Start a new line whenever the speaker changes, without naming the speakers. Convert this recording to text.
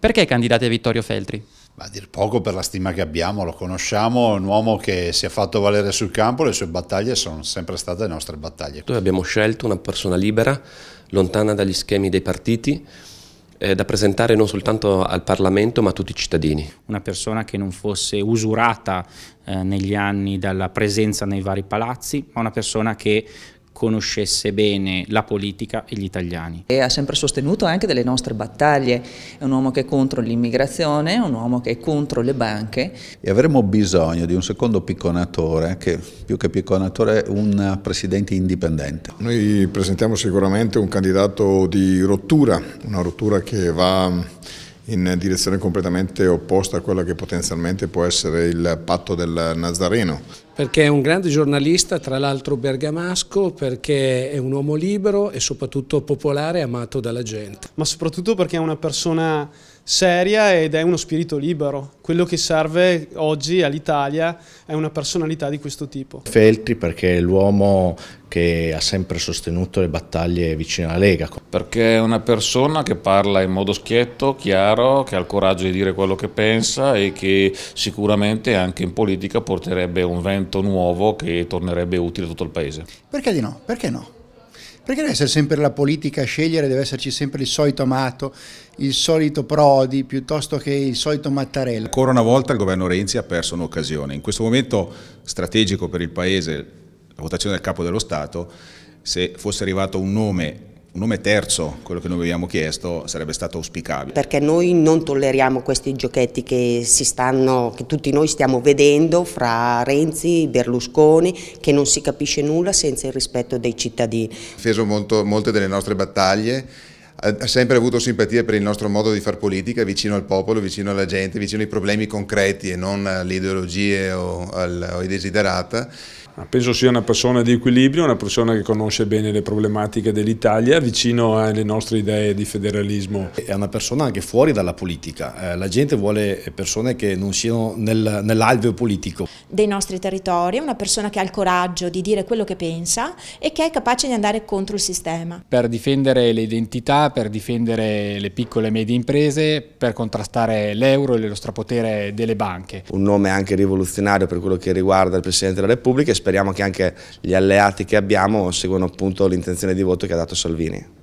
Perché candidate Vittorio Feltri? Ma a dir poco per la stima che abbiamo, lo conosciamo, è un uomo che si è fatto valere sul campo, le sue battaglie sono sempre state le nostre battaglie. Noi abbiamo scelto una persona libera, lontana dagli schemi dei partiti, eh, da presentare non soltanto al Parlamento ma a tutti i cittadini. Una persona che non fosse usurata eh, negli anni dalla presenza nei vari palazzi, ma una persona che conoscesse bene la politica e gli italiani. E ha sempre sostenuto anche delle nostre battaglie, è un uomo che è contro l'immigrazione, è un uomo che è contro le banche. E avremo bisogno di un secondo picconatore, che più che picconatore è un presidente indipendente. Noi presentiamo sicuramente un candidato di rottura, una rottura che va in direzione completamente opposta a quella che potenzialmente può essere il patto del Nazareno. Perché è un grande giornalista, tra l'altro bergamasco, perché è un uomo libero e soprattutto popolare amato dalla gente. Ma soprattutto perché è una persona seria ed è uno spirito libero. Quello che serve oggi all'Italia è una personalità di questo tipo. Feltri perché è l'uomo che ha sempre sostenuto le battaglie vicino alla Lega. Perché è una persona che parla in modo schietto, chiaro, che ha il coraggio di dire quello che pensa e che sicuramente anche in politica porterebbe un vento nuovo che tornerebbe utile a tutto il Paese. Perché di no? Perché no? Perché deve essere sempre la politica a scegliere, deve esserci sempre il solito amato, il solito Prodi piuttosto che il solito Mattarella? Ancora una volta il governo Renzi ha perso un'occasione. In questo momento strategico per il Paese, la votazione del Capo dello Stato, se fosse arrivato un nome un nome terzo, quello che noi abbiamo chiesto, sarebbe stato auspicabile. Perché noi non tolleriamo questi giochetti che, stanno, che tutti noi stiamo vedendo fra Renzi, Berlusconi, che non si capisce nulla senza il rispetto dei cittadini. Ha Feso molto, molte delle nostre battaglie ha sempre avuto simpatia per il nostro modo di fare politica, vicino al popolo, vicino alla gente, vicino ai problemi concreti e non alle ideologie o, al, o ai desiderata. Penso sia una persona di equilibrio, una persona che conosce bene le problematiche dell'Italia, vicino alle nostre idee di federalismo. È una persona anche fuori dalla politica, eh, la gente vuole persone che non siano nel, nell'alveo politico. Dei nostri territori, una persona che ha il coraggio di dire quello che pensa e che è capace di andare contro il sistema. Per difendere le identità, per difendere le piccole e medie imprese, per contrastare l'euro e lo strapotere delle banche. Un nome anche rivoluzionario per quello che riguarda il Presidente della Repubblica e speriamo che anche gli alleati che abbiamo seguano appunto l'intenzione di voto che ha dato Salvini.